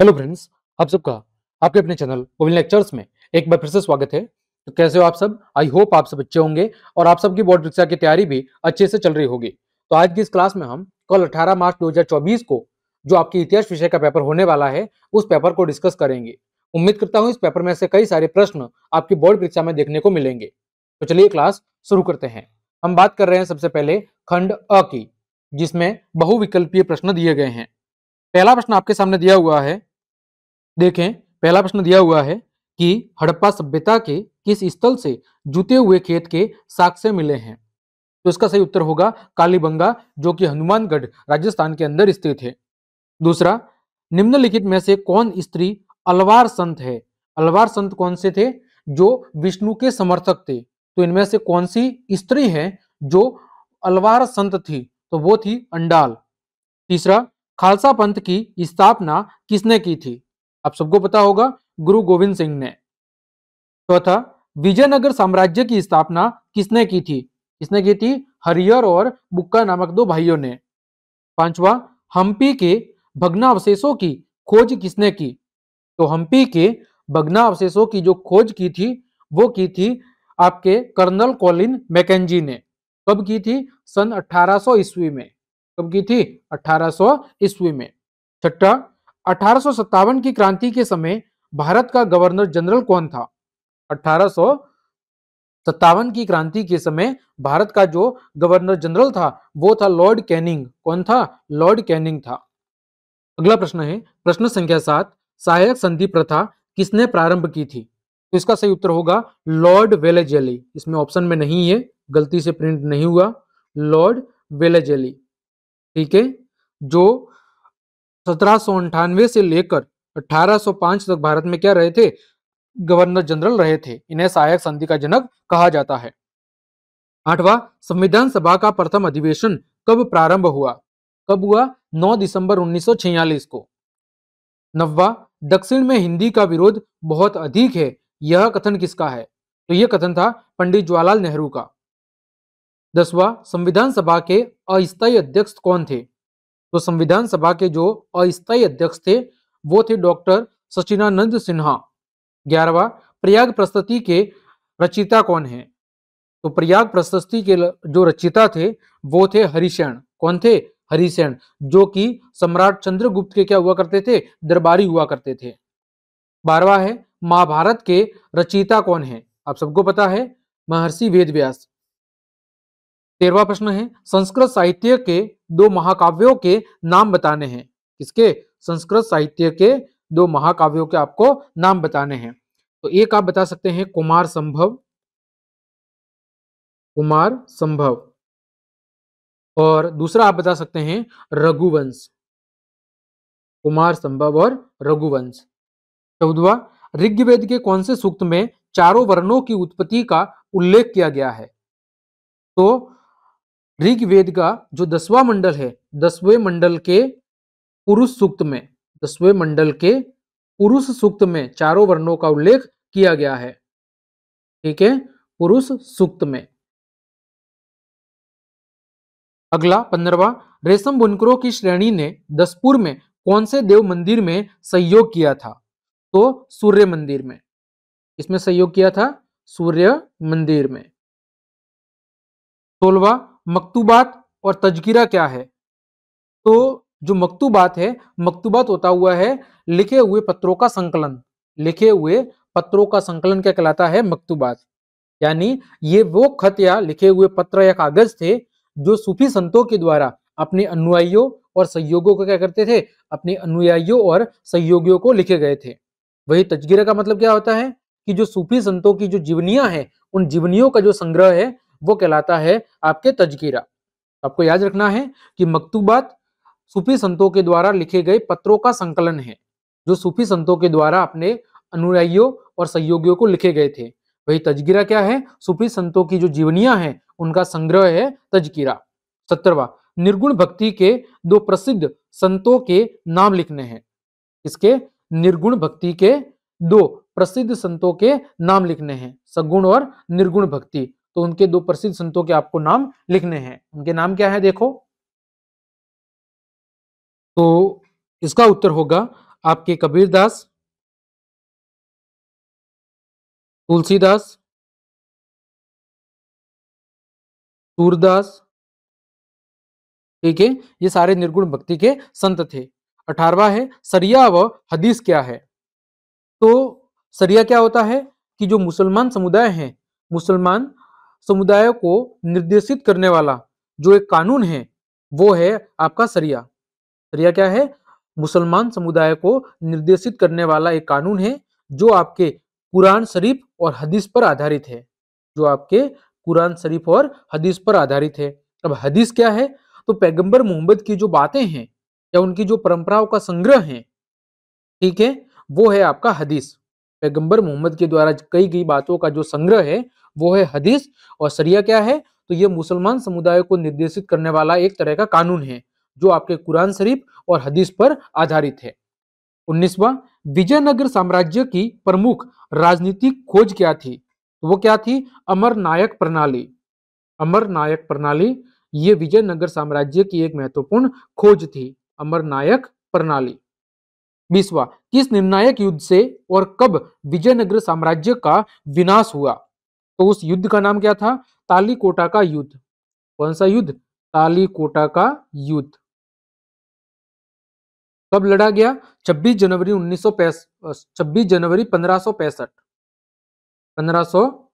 hello friends आप सबका आपके अपने चैनल ओविन लेक्चर्स में एक बार फिर से स्वागत है तो कैसे हो आप सब आई होप आप सब अच्छे होंगे और आप सबकी बोर्ड परीक्षा की तैयारी भी अच्छे से चल रही होगी तो आज की इस क्लास में हम कल 18 मार्च 2024 को जो आपके इतिहास विषय का पेपर होने वाला है उस पेपर को डिस्कस करेंगे उम्मीद करता हूँ इस पेपर में से कई सारे प्रश्न आपकी बोर्ड परीक्षा में देखने को मिलेंगे तो चलिए क्लास शुरू करते हैं हम बात कर रहे हैं सबसे पहले खंड अ की जिसमें बहुविकल्पीय प्रश्न दिए गए हैं पहला प्रश्न आपके सामने दिया हुआ है देखें पहला प्रश्न दिया हुआ है कि हड़प्पा सभ्यता के किस स्थल से जुते हुए खेत के साक्ष्य मिले हैं तो इसका सही उत्तर होगा कालीबंगा जो कि हनुमानगढ़ राजस्थान के अंदर स्थित है दूसरा निम्नलिखित में से कौन स्त्री अलवार संत है अलवार संत कौन से थे जो विष्णु के समर्थक थे तो इनमें से कौन सी स्त्री है जो अलवार संत थी तो वो थी अंडाल तीसरा खालसा पंथ की स्थापना किसने की थी आप सबको पता होगा गुरु गोविंद सिंह ने चौथा तो विजयनगर साम्राज्य की स्थापना किसने की थी किसने की थी हरियर और बुक्का नामक दो भाइयों ने पांचवा हम्पी के भग्नावशेषों की खोज किसने की तो हम्पी के भग्नावशेषों की जो खोज की थी वो की थी आपके कर्नल कॉलिन मैकेजी ने कब की थी सन 1800 ईस्वी में कब की थी 1800 ईस्वी में छठा अठारह की क्रांति के समय भारत का गवर्नर जनरल कौन था अठारह की क्रांति के समय भारत का जो गवर्नर जनरल था वो था लॉर्ड कैनिंग कौन था लॉर्ड कैनिंग था अगला प्रश्न है प्रश्न संख्या सात सहायक संधि प्रथा किसने प्रारंभ की थी तो इसका सही उत्तर होगा लॉर्ड वेलेजेली इसमें ऑप्शन में नहीं है गलती से प्रिंट नहीं हुआ लॉर्ड वेलेजेली ठीक है जो सत्रह से लेकर 1805 तक भारत में क्या रहे थे गवर्नर जनरल रहे थे इन्हें सहायक संधि का जनक कहा जाता है आठवां संविधान सभा का प्रथम अधिवेशन कब प्रारंभ हुआ कब हुआ 9 दिसंबर 1946 को नववा दक्षिण में हिंदी का विरोध बहुत अधिक है यह कथन किसका है तो यह कथन था पंडित जवाहरलाल नेहरू का दसवा संविधान सभा के अस्थायी अध्यक्ष कौन थे तो संविधान सभा के जो अस्थायी अध्यक्ष थे वो थे डॉक्टर सचिनानंद सिन्हा ग्यारहवा प्रयाग प्रस्तुति के रचिता कौन है तो प्रयाग प्रशस्ति के जो रचिता थे वो थे हरिशैन कौन थे हरिशैन जो कि सम्राट चंद्रगुप्त के क्या हुआ करते थे दरबारी हुआ करते थे बारवा है महाभारत के रचिता कौन है आप सबको पता है महर्षि वेदव्यास तेरवा प्रश्न है संस्कृत साहित्य के दो महाकाव्यों के नाम बताने हैं किसके संस्कृत साहित्य के दो महाकाव्यों के आपको नाम बताने हैं तो एक आप बता सकते हैं कुमार संभव कुमार संभव और दूसरा आप बता सकते हैं रघुवंश कुमार संभव और रघुवंश चौदवा ऋग्वेद के कौन से सूक्त में चारों वर्णों की उत्पत्ति का उल्लेख किया गया है तो ऋग्वेद का जो दसवा मंडल है दसवें मंडल के पुरुष सूक्त में दसवें मंडल के पुरुष सूक्त में चारों वर्णों का उल्लेख किया गया है ठीक है पुरुष सूक्त में अगला पंद्रवा रेशम बुनकरों की श्रेणी ने दसपुर में कौन से देव मंदिर में सहयोग किया था तो सूर्य मंदिर में इसमें सहयोग किया था सूर्य मंदिर में सोलवा मकतूबात और तजकिरा क्या है तो जो मकतूबात है मकतूबात होता हुआ है लिखे हुए पत्रों का संकलन लिखे हुए पत्रों का संकलन क्या कहलाता है मकतूबात यानी ये वो खत या लिखे हुए पत्र या कागज थे जो सूफी संतों के द्वारा अपने अनुयायियों और सहयोगियों को क्या करते थे अपने अनुयायियों और सहयोगियों को लिखे गए थे वही तजगिरा का मतलब क्या होता है कि जो सूफी संतों की जो जीवनियां हैं उन जीवनियों का जो संग्रह है वो कहलाता है आपके तजकीरा आपको याद रखना है कि मकतूबात सूफी संतों के द्वारा लिखे गए पत्रों का संकलन है जो सूफी संतों के द्वारा अपने अनुयायियों और सहयोगियों को लिखे गए थे वही तजकिरा क्या है सूफी संतों की जो जीवनियां हैं उनका संग्रह है तजकिरा सत्रवा निर्गुण भक्ति के दो प्रसिद्ध संतों के नाम लिखने हैं इसके निर्गुण भक्ति के दो प्रसिद्ध संतों के नाम लिखने हैं सगुण और निर्गुण भक्ति तो उनके दो प्रसिद्ध संतों के आपको नाम लिखने हैं उनके नाम क्या है देखो तो इसका उत्तर होगा आपके कबीरदास तुलसीदास सूरदास ठीक है ये सारे निर्गुण भक्ति के संत थे अठारवा है सरिया व हदीस क्या है तो सरिया क्या होता है कि जो मुसलमान समुदाय है मुसलमान समुदाय को निर्देशित करने वाला जो एक कानून है वो है आपका सरिया सरिया क्या है मुसलमान समुदाय को निर्देशित करने वाला एक कानून है जो आपके कुरान शरीफ और हदीस पर आधारित है जो आपके कुरान शरीफ और हदीस पर आधारित है अब हदीस क्या है तो पैगंबर मोहम्मद की जो बातें हैं या उनकी जो परंपराओं का संग्रह है ठीक है वो है आपका हदीस पैगंबर मोहम्मद के द्वारा कही गई बातों का जो संग्रह है वो है हदीस और सरिया क्या है तो ये मुसलमान समुदाय को निर्देशित करने वाला एक तरह का कानून है जो आपके कुरान शरीफ और हदीस पर आधारित है उन्नीसवा विजयनगर साम्राज्य की प्रमुख राजनीतिक खोज क्या थी तो वो क्या थी अमर नायक प्रणाली अमर नायक प्रणाली ये विजयनगर साम्राज्य की एक महत्वपूर्ण खोज थी अमर नायक प्रणाली बीसवा किस निर्णायक युद्ध से और कब विजयनगर साम्राज्य का विनाश हुआ तो उस युद्ध का नाम क्या था तालीकोटा का युद्ध कौन सा युद्ध तालीकोटा का युद्ध कब लड़ा गया 26 जनवरी उन्नीस 26 जनवरी पंद्रह सौ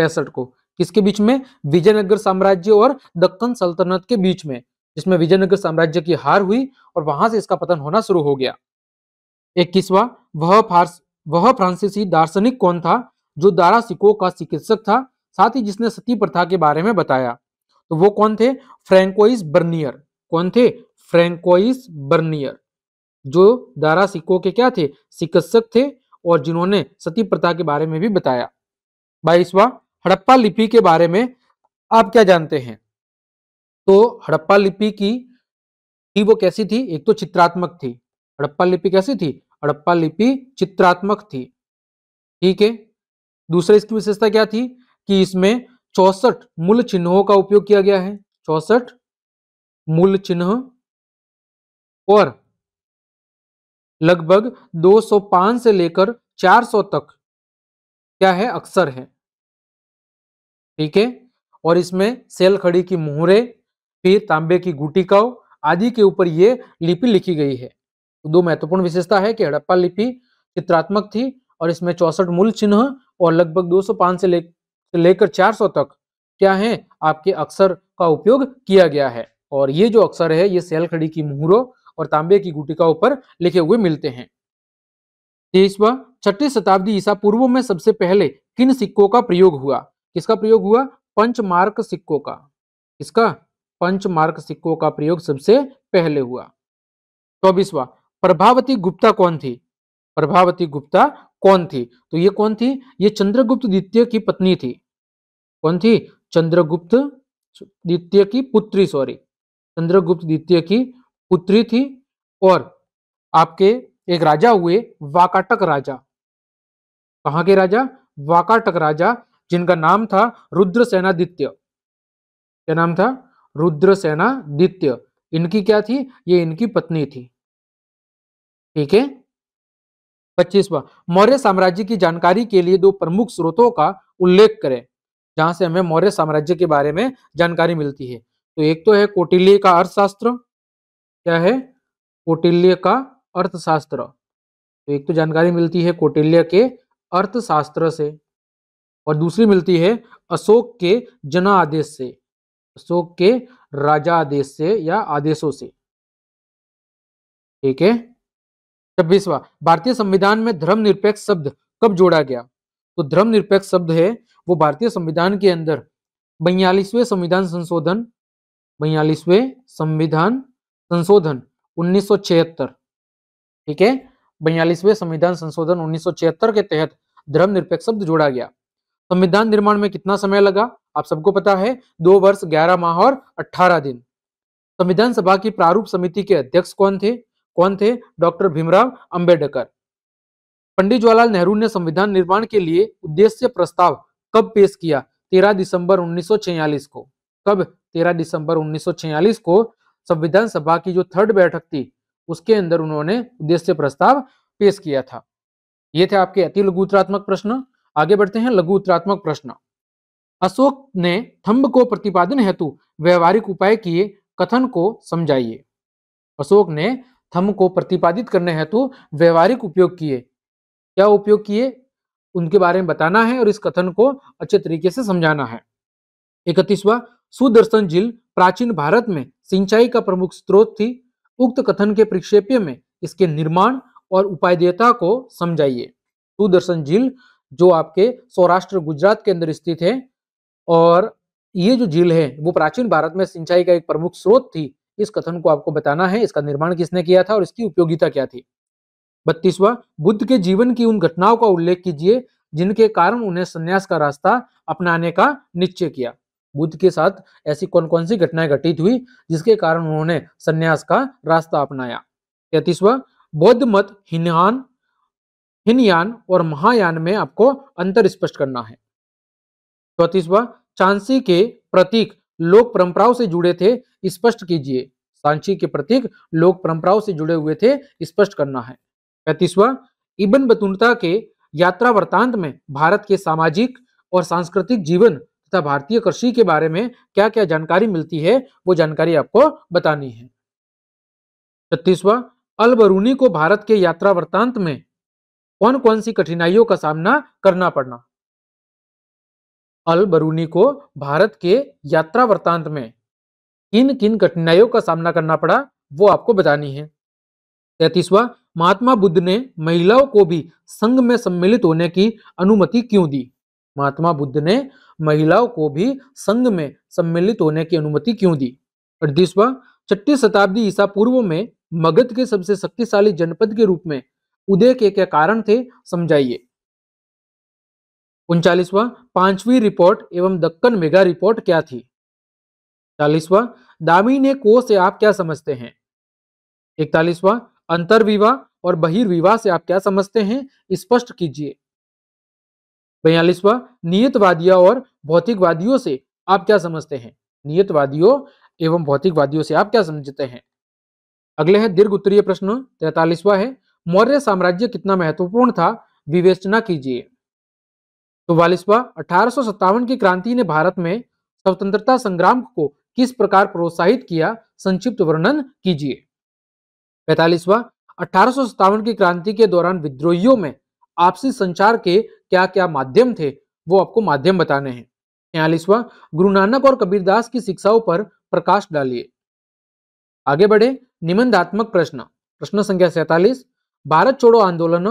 को किसके बीच में विजयनगर साम्राज्य और दक्कन सल्तनत के बीच में जिसमें विजयनगर साम्राज्य की हार हुई और वहां से इसका पतन होना शुरू हो गया इक्कीसवा वह फारस वह फ्रांसीसी दार्शनिक कौन था जो दारा सिको का चिकित्सक था साथ ही जिसने सती प्रथा के बारे में बताया तो वो कौन थे फ्रेंकोइस बर्नियर कौन थे फ्रेंकोइस बर्नियर जो दारा सिक्को के क्या थे चिकित्सक थे और जिन्होंने सती प्रथा के बारे में भी बताया बाईसवा हड़प्पा लिपि के बारे में आप क्या जानते हैं तो हड़प्पा लिपि की थी वो कैसी थी एक तो चित्रात्मक थी हड़प्पा लिपि कैसी थी हड़प्पा लिपि चित्रात्मक थी ठीक है दूसरा इसकी विशेषता क्या थी कि इसमें चौसठ मूल चिन्हों का उपयोग किया गया है चौसठ मूल चिन्ह और लगभग 205 से लेकर 400 तक क्या है अक्सर है ठीक है और इसमें सेल खड़ी की मुहरे फिर तांबे की गुटिकाओं आदि के ऊपर ये लिपि लिखी गई है दो महत्वपूर्ण विशेषता है कि हड़प्पा लिपि चित्रात्मक थी और इसमें चौसठ मूल चिन्ह और लगभग 205 से लेकर से लेकर 400 तक क्या है आपके अक्षर का उपयोग किया गया है और ये जो अक्षर है ये सेल खड़ी की मुहरों और तांबे की गुटिकाओं पर लिखे हुए मिलते हैं तेईसवा छठी शताब्दी ईसा पूर्व में सबसे पहले किन सिक्कों का प्रयोग हुआ किसका प्रयोग हुआ पंचमार्क सिक्कों का किसका पंचमार्क सिक्कों का प्रयोग सबसे पहले हुआ चौबीसवा तो प्रभावती गुप्ता कौन थी प्रभावती गुप्ता कौन थी तो ये कौन थी ये चंद्रगुप्त द्वितीय की पत्नी थी कौन थी चंद्रगुप्त द्वितीय की पुत्री सॉरी चंद्रगुप्त द्वितीय की पुत्री थी और आपके एक राजा हुए वाकाटक राजा कहा के राजा वाकाटक राजा जिनका नाम था रुद्र सेनादित्य क्या नाम था रुद्र सेनादित्य इनकी क्या थी ये इनकी पत्नी थी ठीक है पच्चीसवा मौर्य साम्राज्य की जानकारी के लिए दो प्रमुख स्रोतों का उल्लेख करें जहां से हमें मौर्य साम्राज्य के बारे में जानकारी मिलती है तो एक तो है कोटिल्य का अर्थशास्त्र क्या है कोटिल्य का अर्थशास्त्र तो एक तो जानकारी मिलती है कोटिल्य के अर्थशास्त्र से और दूसरी मिलती है अशोक के जना आदेश से अशोक के राजा आदेश से या आदेशों से ठीक है छब्बीसवा भारतीय संविधान में धर्मनिरपेक्ष शब्द कब जोड़ा गया तो धर्मनिरपेक्ष शब्द है वो भारतीय संविधान के अंदर बयालीसवें संविधान संशोधन बयालीसवें संविधान संशोधन छिहत्तर ठीक है बयालीसवें संविधान संशोधन छिहत्तर के तहत धर्मनिरपेक्ष शब्द जोड़ा गया संविधान निर्माण में कितना समय लगा आप सबको पता है दो वर्ष ग्यारह माह और अठारह दिन संविधान सभा की प्रारूप समिति के अध्यक्ष कौन थे कौन थे डॉक्टर भीमराव अंबेडकर पंडित जवाहरलाल नेहरू ने संविधान निर्माण के लिए उद्देश्य प्रस्ताव कब पेश किया 13 दिसंबर 1946 को कब 13 दिसंबर 1946 को संविधान सभा की जो थर्ड बैठक थी उसके अंदर उन्होंने उद्देश्य प्रस्ताव पेश किया था ये थे आपके अति लघु उत्तरात्मक प्रश्न आगे बढ़ते हैं लघु उत्तरात्मक प्रश्न अशोक ने थम्ब को प्रतिपादन हेतु व्यवहारिक उपाय किए कथन को समझाइए अशोक ने थम को प्रतिपादित करने हेतु तो व्यवहारिक उपयोग किए क्या उपयोग किए उनके बारे में बताना है और इस कथन को अच्छे तरीके से समझाना है इकतीसवा सुदर्शन झील प्राचीन भारत में सिंचाई का प्रमुख स्रोत थी उक्त कथन के प्रक्षेप्य में इसके निर्माण और उपायदेयता को समझाइए सुदर्शन झील जो आपके सौराष्ट्र गुजरात के अंदर स्थित है और ये जो झील है वो प्राचीन भारत में सिंचाई का एक प्रमुख स्रोत थी इस कथन को आपको बताना है इसका निर्माण किसने किया था और इसकी उपयोगिता क्या थी बत्तीसवा बुद्ध के जीवन की उन घटनाओं का उल्लेख कीजिए जिनके कारण उन्हें संन्यास का रास्ता अपनाने का निश्चय किया बुद्ध के साथ ऐसी कौन कौन सी घटनाएं घटित हुई जिसके कारण उन्होंने संन्यास का रास्ता अपनाया तैतीसवा बौद्ध मत हिनहान हिनयान और महायान में आपको अंतर स्पष्ट करना है चौतीसवा चांसी के प्रतीक लोक परंपराओं से जुड़े थे स्पष्ट कीजिए सांची के प्रतीक लोक परंपराओं से जुड़े हुए थे स्पष्ट करना है पैतीसवा इबन बतूनता के यात्रा वृतांत में भारत के सामाजिक और सांस्कृतिक जीवन तथा भारतीय कृषि के बारे में क्या क्या जानकारी मिलती है वो जानकारी आपको बतानी है छत्तीसवा अलबरूनी को भारत के यात्रा वृतांत में कौन कौन सी कठिनाइयों का सामना करना पड़ना अल बरूनी को भारत के यात्रा वृतांत में किन किन कठिनाइयों का सामना करना पड़ा वो आपको बतानी है तैतीसवा महात्मा बुद्ध ने महिलाओं को भी संघ में सम्मिलित होने की अनुमति क्यों दी महात्मा बुद्ध ने महिलाओं को भी संघ में सम्मिलित होने की अनुमति क्यों दी अड़तीसवा छठी शताब्दी ईसा पूर्व में मगध के सबसे शक्तिशाली जनपद के रूप में उदय के क्या कारण थे समझाइए उनचालीसवा पांचवी रिपोर्ट एवं दक्कन मेगा रिपोर्ट क्या थी चालीसवा दामिने को से आप क्या समझते हैं इकतालीसवा अंतरविवाह और बहिर्विवाह से आप क्या समझते हैं स्पष्ट कीजिए बयालीसवा नियतवादिया और भौतिकवादियों से आप क्या समझते हैं नियतवादियों एवं भौतिकवादियों से आप क्या समझते हैं अगले हैं दीर्घ उत्तरीय प्रश्न तैतालीसवा है मौर्य साम्राज्य कितना महत्वपूर्ण था विवेचना कीजिए तो वालिसवा अठारह की क्रांति ने भारत में स्वतंत्रता संग्राम को किस प्रकार प्रोत्साहित किया संक्षिप्त वर्णन कीजिए पैतालीसवा अठारह की क्रांति के दौरान विद्रोहियों में आपसी संचार के क्या क्या माध्यम थे वो आपको माध्यम बताने हैं छियालीसवा गुरु नानक और कबीरदास की शिक्षाओं पर प्रकाश डालिए आगे बढ़े निबंधात्मक प्रश्न प्रश्न संख्या सैतालीस भारत छोड़ो आंदोलन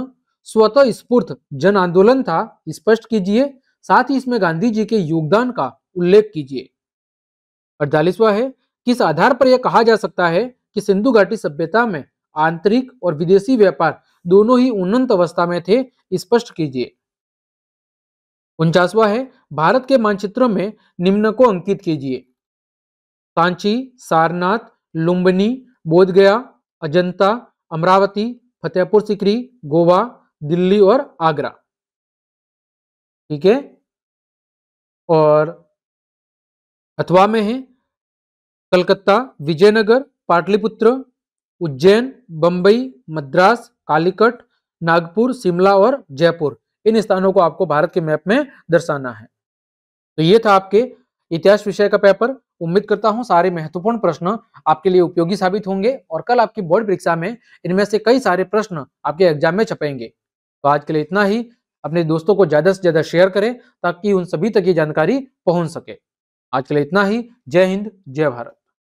स्वतः स्फूर्त जन आंदोलन था स्पष्ट कीजिए साथ ही इसमें गांधी जी के योगदान का उल्लेख कीजिए अड़तालीसवा है किस आधार पर यह कहा जा सकता है कि सिंधु घाटी सभ्यता में आंतरिक और विदेशी व्यापार दोनों ही उन्नत अवस्था में थे स्पष्ट कीजिए उनचासवा है भारत के मानचित्र में निम्न को अंकित कीजिए सांची सारनाथ लुम्बनी बोधगया अजंता अमरावती फतेहपुर सिकरी गोवा दिल्ली और आगरा ठीक है और अथवा में है कलकत्ता विजयनगर पाटलिपुत्र उज्जैन बम्बई मद्रास कालीकट नागपुर शिमला और जयपुर इन स्थानों को आपको भारत के मैप में दर्शाना है तो ये था आपके इतिहास विषय का पेपर उम्मीद करता हूं सारे महत्वपूर्ण प्रश्न आपके लिए उपयोगी साबित होंगे और कल आपकी बोर्ड परीक्षा में इनमें से कई सारे प्रश्न आपके एग्जाम में छपेंगे तो आज के लिए इतना ही अपने दोस्तों को ज्यादा से ज्यादा शेयर करें ताकि उन सभी तक ये जानकारी पहुंच सके आज के लिए इतना ही जय हिंद जय भारत